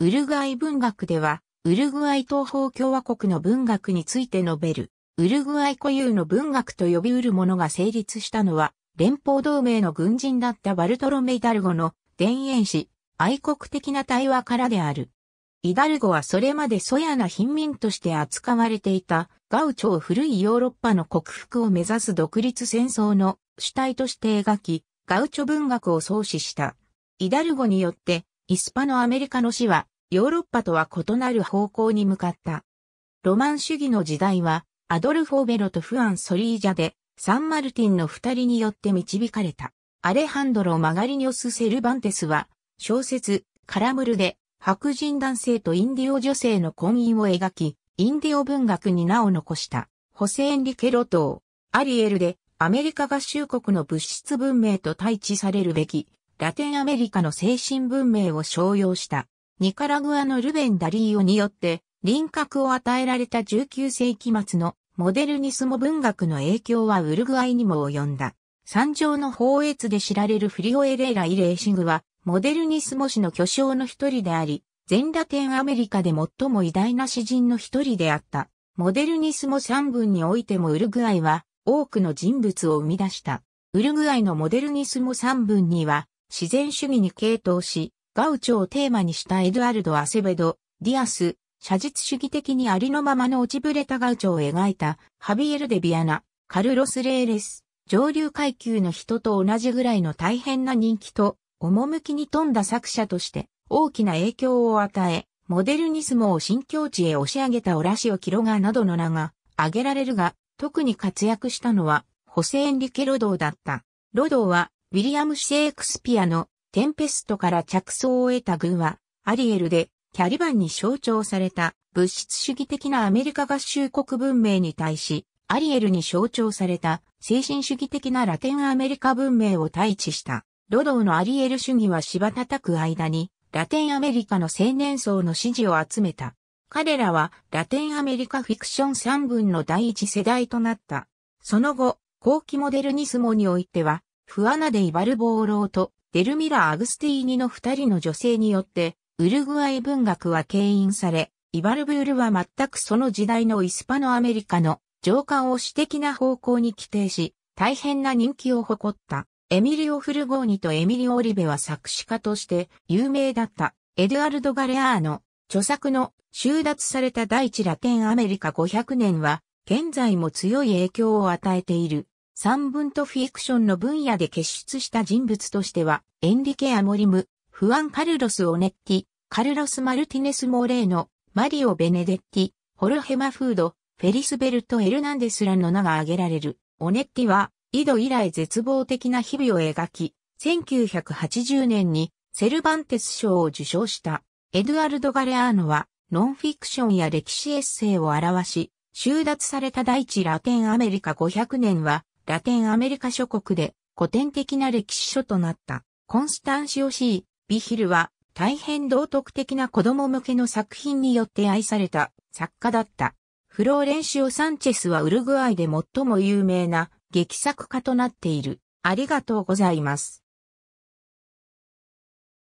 ウルグアイ文学では、ウルグアイ東方共和国の文学について述べる、ウルグアイ固有の文学と呼びうるものが成立したのは、連邦同盟の軍人だったバルトロメイダルゴの伝言師、愛国的な対話からである。イダルゴはそれまで粗野な貧民として扱われていたガウチョを古いヨーロッパの克服を目指す独立戦争の主体として描き、ガウチョ文学を創始した。イダルゴによって、イスパのアメリカの死はヨーロッパとは異なる方向に向かった。ロマン主義の時代は、アドルフォベロとフアン・ソリージャで、サンマルティンの二人によって導かれた。アレハンドロ・マガリニョス・セルバンテスは、小説、カラムルで、白人男性とインディオ女性の婚姻を描き、インディオ文学に名を残した、ホセエンリケロトー、アリエルで、アメリカ合衆国の物質文明と対峙されるべき、ラテンアメリカの精神文明を商用した、ニカラグアのルベン・ダリーオによって輪郭を与えられた19世紀末のモデルニスモ文学の影響はウルグアイにも及んだ。山上の法越で知られるフリオエレーラ・イレーシングは、モデルニスモ氏の巨匠の一人であり、全ラテンアメリカで最も偉大な詩人の一人であった。モデルニスモ三文においてもウルグアイは多くの人物を生み出した。ウルグアイのモデルニスモ三文には、自然主義に傾倒し、ガウチョをテーマにしたエドアルド・アセベド、ディアス、写実主義的にありのままの落ちぶれたガウチョを描いた、ハビエル・デ・ビアナ、カルロス・レーレス、上流階級の人と同じぐらいの大変な人気と、趣に富んだ作者として大きな影響を与え、モデルニスモを新境地へ押し上げたオラシオ・キロガなどの名が挙げられるが、特に活躍したのは、ホセエンリケ・ロドーだった。ロドーは、ウィリアム・シェイクスピアのテンペストから着想を得た軍は、アリエルでキャリバンに象徴された物質主義的なアメリカ合衆国文明に対し、アリエルに象徴された精神主義的なラテンアメリカ文明を対峙した。ロドーのアリエル主義は芝叩く間に、ラテンアメリカの青年層の支持を集めた。彼らはラテンアメリカフィクション3文の第一世代となった。その後、後期モデルニスモにおいては、フアナデイ・バルボーローとデルミラ・アグスティーニの二人の女性によって、ウルグアイ文学は牽引され、イバルブールは全くその時代のイスパノアメリカの上官を私的な方向に規定し、大変な人気を誇った。エミリオ・フルゴーニとエミリオ・オリベは作詞家として有名だったエドゥアルド・ガレアーの著作の収奪された第一ラテンアメリカ500年は現在も強い影響を与えている。三文とフィクションの分野で結出した人物としては、エンリケ・アモリム、フアン・カルロス・オネッティ、カルロス・マルティネス・モーレーノ、マリオ・ベネデッティ、ホルヘマ・フード、フェリスベルト・エルナンデスらの名が挙げられる。オネッティは、井戸以来絶望的な日々を描き、1980年にセルバンテス賞を受賞した。エドゥアルド・ガレアーノは、ノンフィクションや歴史エッセイを表し、収奪された大地ラテンアメリカ500年は、ラテンアメリカ諸国で古典的な歴史書となったコンスタンシオシー・ビヒルは大変道徳的な子供向けの作品によって愛された作家だった。フローレンシオ・サンチェスはウルグアイで最も有名な劇作家となっている。ありがとうございます。